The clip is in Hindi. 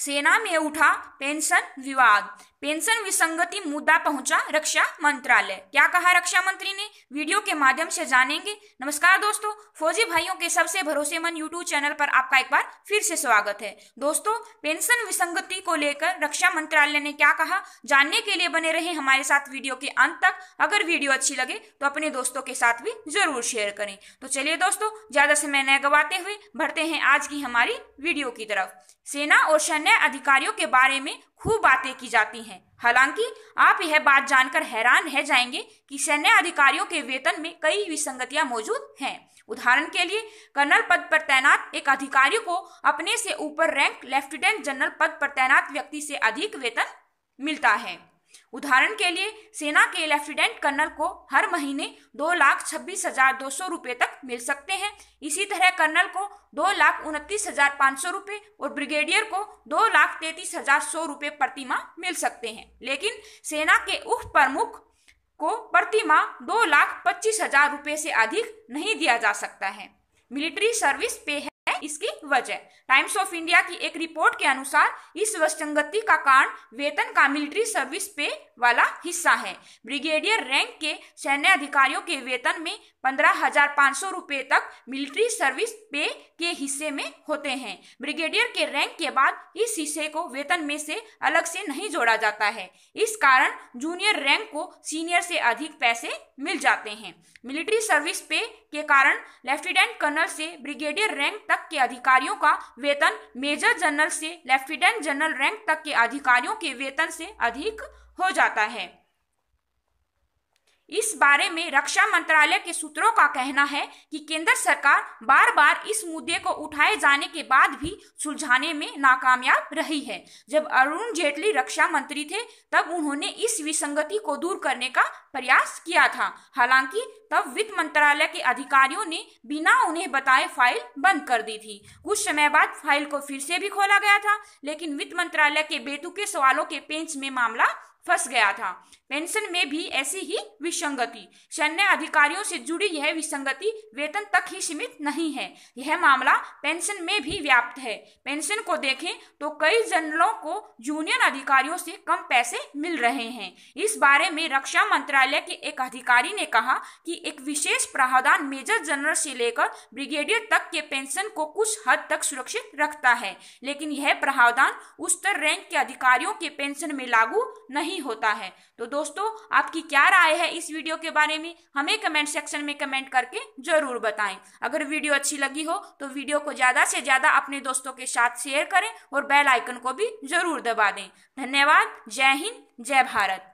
सेना में उठा पेंशन विवाद पेंशन विसंगति मुद्दा पहुंचा रक्षा मंत्रालय क्या कहा रक्षा मंत्री ने वीडियो के माध्यम से जानेंगे नमस्कार दोस्तों फौजी भाइयों के सबसे भरोसेमंद यूट्यूब चैनल पर आपका एक बार फिर से स्वागत है दोस्तों पेंशन विसंगति को लेकर रक्षा मंत्रालय ने क्या कहा जानने के लिए बने रहे हमारे साथ वीडियो के अंत तक अगर वीडियो अच्छी लगे तो अपने दोस्तों के साथ भी जरूर शेयर करें तो चलिए दोस्तों ज्यादा समय न गवाते हुए बढ़ते हैं आज की हमारी वीडियो की तरफ सेना और सैन्य अधिकारियों के बारे में खूब बातें की जाती हैं हालांकि आप यह बात जानकर हैरान रह है जाएंगे कि सैन्य अधिकारियों के वेतन में कई विसंगतियां मौजूद हैं उदाहरण के लिए कर्नल पद पर तैनात एक अधिकारी को अपने से ऊपर रैंक लेफ्टिनेंट जनरल पद पर तैनात व्यक्ति से अधिक वेतन मिलता है उदाहरण के लिए सेना के लेफ्टिनेंट कर्नल को हर महीने दो लाख छब्बीस हजार दो सौ रूपए तक मिल सकते हैं इसी तरह कर्नल को दो लाख उनतीस हजार पाँच सौ रूपए और ब्रिगेडियर को दो लाख तैतीस हजार सौ रुपये प्रतिमाह मिल सकते हैं लेकिन सेना के उप प्रमुख को प्रतिमाह दो लाख पच्चीस हजार रूपए से अधिक नहीं दिया जा सकता है मिलिट्री सर्विस पे है इसकी वजह टाइम्स ऑफ इंडिया की एक रिपोर्ट के अनुसार इस वसंगति का कारण वेतन का मिलिट्री सर्विस पे वाला हिस्सा है ब्रिगेडियर रैंक के सैन्य अधिकारियों के वेतन में पंद्रह हजार पाँच सौ रूपए तक मिलिट्री सर्विस पे के हिस्से में होते हैं ब्रिगेडियर के रैंक के बाद इस हिस्से को वेतन में से अलग से नहीं जोड़ा जाता है इस कारण जूनियर रैंक को सीनियर से अधिक पैसे मिल जाते हैं मिलिट्री सर्विस पे के कारण लेफ्टिनेंट कर्नल से ब्रिगेडियर रैंक तक के अधिकारियों का वेतन मेजर जनरल से लेफ्टिनेंट जनरल रैंक तक के अधिकारियों के वेतन से अधिक हो जाता है इस बारे में रक्षा मंत्रालय के सूत्रों का कहना है कि केंद्र सरकार बार बार इस मुद्दे को उठाए जाने के बाद भी सुलझाने में नाकामयाब रही है जब अरुण जेटली रक्षा मंत्री थे तब उन्होंने इस विसंगति को दूर करने का प्रयास किया था हालांकि तब वित्त मंत्रालय के अधिकारियों ने बिना उन्हें बताए फाइल बंद कर दी थी कुछ समय बाद फाइल को फिर से भी खोला गया था लेकिन वित्त मंत्रालय के बेतुके सवालों के पेंच में मामला फंस गया था पेंशन में भी ऐसी ही विसंगति सैन्य अधिकारियों से जुड़ी यह विसंगति वेतन तक ही सीमित नहीं है यह मामला पेंशन में भी व्याप्त है पेंशन को देखें तो कई जनरलों को जूनियर अधिकारियों से कम पैसे मिल रहे हैं इस बारे में रक्षा मंत्रालय के एक अधिकारी ने कहा कि एक विशेष प्रावधान मेजर जनरल से लेकर ब्रिगेडियर तक के पेंशन को कुछ हद तक सुरक्षित रखता है लेकिन यह प्रावधान उच्चतर रैंक के अधिकारियों के पेंशन में लागू नहीं नहीं होता है तो दोस्तों आपकी क्या राय है इस वीडियो के बारे में हमें कमेंट सेक्शन में कमेंट करके जरूर बताएं अगर वीडियो अच्छी लगी हो तो वीडियो को ज़्यादा से ज़्यादा अपने दोस्तों के साथ शेयर करें और बेल आइकन को भी जरूर दबा दें धन्यवाद जय हिंद जय भारत